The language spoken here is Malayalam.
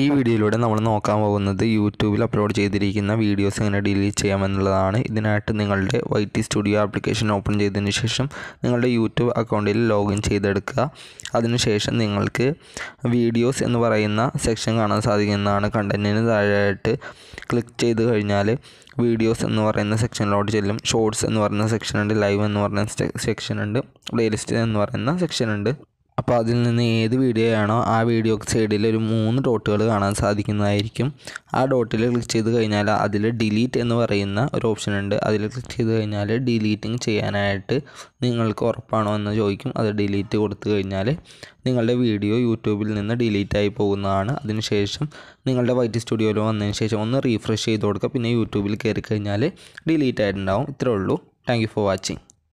ഈ വീഡിയോയിലൂടെ നമ്മൾ നോക്കാൻ പോകുന്നത് യൂട്യൂബിൽ അപ്ലോഡ് ചെയ്തിരിക്കുന്ന വീഡിയോസ് എങ്ങനെ ഡിലീറ്റ് ചെയ്യാമെന്നുള്ളതാണ് ഇതിനായിട്ട് നിങ്ങളുടെ Y T studio application open ചെയ്തതിന് ശേഷം നിങ്ങളുടെ യൂട്യൂബ് അക്കൗണ്ടിൽ ലോഗിൻ ചെയ്തെടുക്കുക അതിനുശേഷം നിങ്ങൾക്ക് വീഡിയോസ് എന്ന് പറയുന്ന സെക്ഷൻ കാണാൻ സാധിക്കുന്നതാണ് കണ്ടൻറ്റിന് താഴെയായിട്ട് ക്ലിക്ക് ചെയ്ത് കഴിഞ്ഞാൽ വീഡിയോസ് എന്ന് പറയുന്ന സെക്ഷനിലോട്ട് ചെല്ലും ഷോർട്സ് എന്ന് പറയുന്ന സെക്ഷനുണ്ട് ലൈവ് എന്ന് പറയുന്ന സെക്ഷനുണ്ട് പ്ലേലിസ്റ്റ് എന്ന് പറയുന്ന സെക്ഷനുണ്ട് അപ്പോൾ അതിൽ നിന്ന് ഏത് വീഡിയോ ആണോ ആ വീഡിയോ സൈഡിൽ ഒരു മൂന്ന് ഡോട്ടുകൾ കാണാൻ സാധിക്കുന്നതായിരിക്കും ആ ഡോട്ടിൽ ക്ലിക്ക് ചെയ്ത് കഴിഞ്ഞാൽ അതിൽ ഡിലീറ്റ് എന്ന് പറയുന്ന ഒരു ഓപ്ഷൻ ഉണ്ട് അതിൽ ക്ലിക്ക് ചെയ്ത് കഴിഞ്ഞാൽ ഡിലീറ്റിംഗ് ചെയ്യാനായിട്ട് നിങ്ങൾക്ക് ഉറപ്പാണോ എന്ന് ചോദിക്കും അത് ഡിലീറ്റ് കൊടുത്തു കഴിഞ്ഞാൽ നിങ്ങളുടെ വീഡിയോ യൂട്യൂബിൽ നിന്ന് ഡിലീറ്റ് ആയി പോകുന്നതാണ് അതിനുശേഷം നിങ്ങളുടെ വൈറ്റ് സ്റ്റുഡിയോയിൽ വന്നതിന് ശേഷം ഒന്ന് റീഫ്രഷ് ചെയ്ത് കൊടുക്കുക പിന്നെ യൂട്യൂബിൽ കയറി കഴിഞ്ഞാൽ ഡിലീറ്റ് ആയിട്ടുണ്ടാവും ഇത്രേ ഉള്ളൂ താങ്ക് ഫോർ വാച്ചിങ്